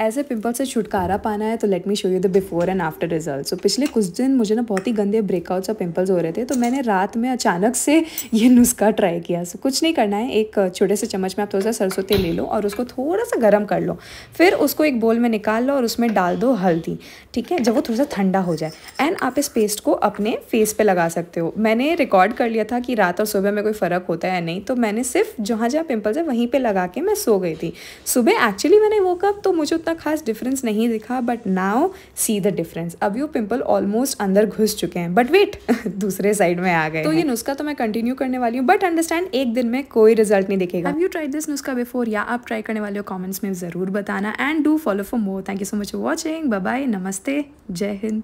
ऐसे पिंपल से छुटकारा पाना है तो let me show you the before and after result so पिछले कुछ दिन मुझे ना बहुत ही गंदे ब्रेकआउट्स और पिंपल्स हो रहे थे तो मैंने रात में अचानक से ये नुस्खा ट्राई किया सो so, कुछ नहीं करना है एक छोटे से चम्मच में आप थोड़ा सा सरसों तेल ले लो और उसको थोड़ा सा गर्म कर लो फिर उसको एक बोल में निकाल लो और उसमें डाल दो हल्दी ठीक है जब वो थोड़ा सा ठंडा हो जाए एंड आप इस पेस्ट को अपने फेस पर लगा सकते हो मैंने रिकॉर्ड कर लिया था कि रात और सुबह में कोई फ़र्क होता है या नहीं तो मैंने सिर्फ जहाँ जहाँ पिम्पल्स है वहीं पर लगा के मैं सो गई थी सुबह एक्चुअली मैंने वो कब तो मुझे उतना खास डिफरेंस नहीं दिखा but now see the difference अब यू पिंपल ऑलमोस्ट अंदर घुस चुके हैं बट वेट दूसरे साइड में आ गए तो ये नुस्खा तो मैं कंटिन्यू करने वाली हूँ बट अंडरस्टैंड एक दिन में कोई रिजल्ट नहीं दिखेगा यू ट्राई दिस नुस्खा बिफोर या आप ट्राई करने वाले हो कॉमेंट्स में ज़रूर बताना and do follow for more thank you so much for watching bye नमस्ते जय हिंद